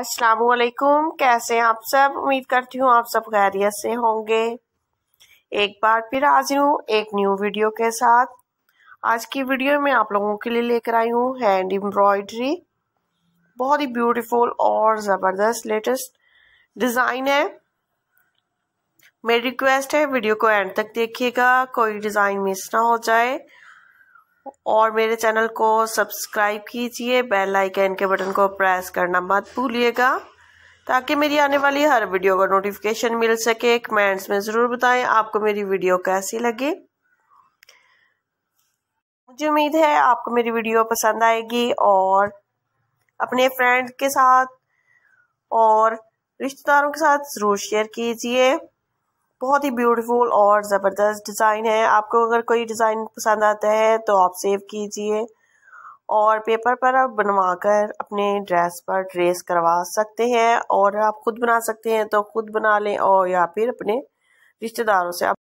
असलकुम कैसे हैं आप सब उम्मीद करती हूँ आप सब खैरियत से होंगे एक बार फिर हाजिर हूँ एक न्यू वीडियो के साथ आज की वीडियो में आप लोगों के लिए लेकर आई हूँ हैंड एम्ब्रॉयडरी बहुत ही ब्यूटीफुल और ज़बरदस्त लेटेस्ट डिज़ाइन है मेरी रिक्वेस्ट है वीडियो को एंड तक देखिएगा कोई डिज़ाइन मिस ना हो जाए और मेरे चैनल को सब्सक्राइब कीजिए बेल आइकन के बटन को प्रेस करना मत भूलिएगा ताकि मेरी आने वाली हर वीडियो का नोटिफिकेशन मिल सके कमेंट्स में ज़रूर बताएं आपको मेरी वीडियो कैसी लगी मुझे उम्मीद है आपको मेरी वीडियो पसंद आएगी और अपने फ्रेंड के साथ और रिश्तेदारों के साथ ज़रूर शेयर कीजिए बहुत ही ब्यूटीफुल और ज़बरदस्त डिज़ाइन है आपको अगर कोई डिज़ाइन पसंद आता है तो आप सेव कीजिए और पेपर पर आप बनवा कर अपने ड्रेस पर ट्रेस करवा सकते हैं और आप ख़ुद बना सकते हैं तो ख़ुद बना लें और या फिर अपने रिश्तेदारों से आप